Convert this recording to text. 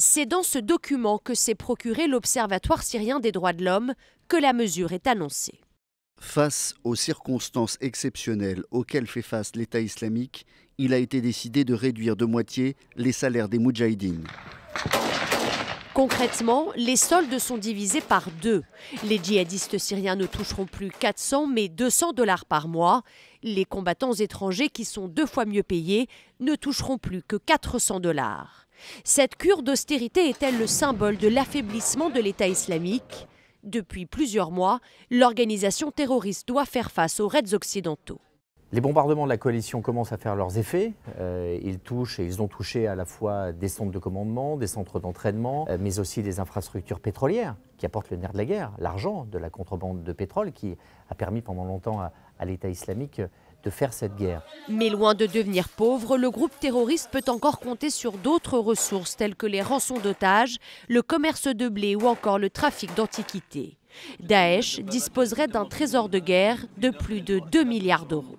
C'est dans ce document que s'est procuré l'Observatoire syrien des droits de l'homme que la mesure est annoncée. Face aux circonstances exceptionnelles auxquelles fait face l'État islamique, il a été décidé de réduire de moitié les salaires des moudjahidines. Concrètement, les soldes sont divisés par deux. Les djihadistes syriens ne toucheront plus 400 mais 200 dollars par mois. Les combattants étrangers, qui sont deux fois mieux payés, ne toucheront plus que 400 dollars. Cette cure d'austérité est-elle le symbole de l'affaiblissement de l'État islamique Depuis plusieurs mois, l'organisation terroriste doit faire face aux raids occidentaux. Les bombardements de la coalition commencent à faire leurs effets. Euh, ils touchent et ils ont touché à la fois des centres de commandement, des centres d'entraînement, euh, mais aussi des infrastructures pétrolières qui apportent le nerf de la guerre, l'argent de la contrebande de pétrole qui a permis pendant longtemps à, à l'État islamique de faire cette guerre. Mais loin de devenir pauvre, le groupe terroriste peut encore compter sur d'autres ressources telles que les rançons d'otages, le commerce de blé ou encore le trafic d'antiquités. Daesh disposerait d'un trésor de guerre de plus de 2 milliards d'euros.